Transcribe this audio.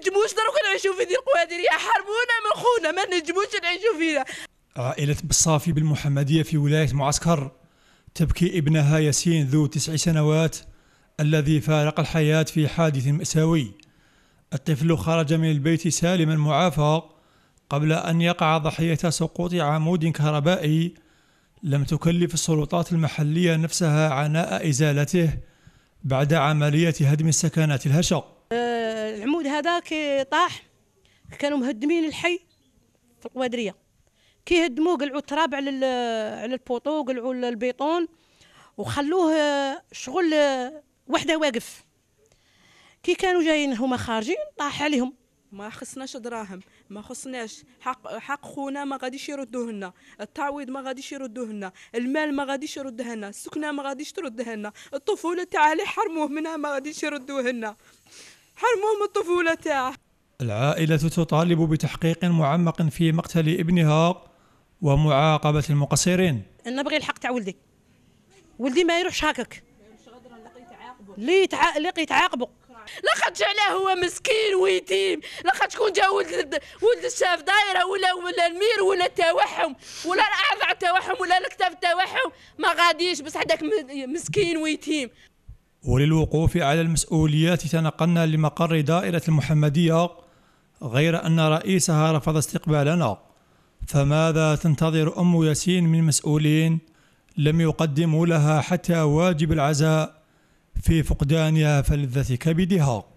نجموش دروك نعيشو في ذي القوادر يحرمونا من خونا ما نجموش نعيشو فيها عائلة بصافي بالمحمدية في ولاية معسكر تبكي ابنها ياسين ذو تسع سنوات الذي فارق الحياة في حادث مأساوي الطفل خرج من البيت سالما معافى قبل أن يقع ضحية سقوط عمود كهربائي لم تكلف السلطات المحلية نفسها عناء إزالته بعد عملية هدم السكنات الهشق آه، العمود هذا كي طاح كانوا مهدمين الحي في القوادريه كي هدموه قلعوا التراب على على البوطو قلعوا البيطون وخلوه آه، شغل آه، وحده واقف كي كانوا جايين هما خارجين طاح عليهم ما خصناش دراهم ما خصناش حق حق خونا ما غاديش يردوه لنا التعويض ما غاديش يردوه لنا المال ما غاديش يردوه لنا السكنه ما غاديش ترده لنا الطفوله تاع اللي حرموه منها ما غاديش يردوه لنا حرمهم الطفولة تاعه العائلة تطالب بتحقيق معمق في مقتل ابنها ومعاقبة المقصرين نبغي الحق تاع ولدي ولدي ما يروحش هكاك لي يتع... لي يتعاقبوا لاخاطش علاه هو مسكين ويتيم لاخاطش كون جا ولد ولد الشاف دايره ولا ولا المير ولا التوحم ولا الاعضاء التوحم ولا الكتاف التوحم ما غاديش بصح داك مسكين ويتيم وللوقوف على المسؤوليات تنقلنا لمقر دائرة المحمدية غير أن رئيسها رفض استقبالنا فماذا تنتظر أم ياسين من مسؤولين لم يقدموا لها حتى واجب العزاء في فقدانها فلذة كبدها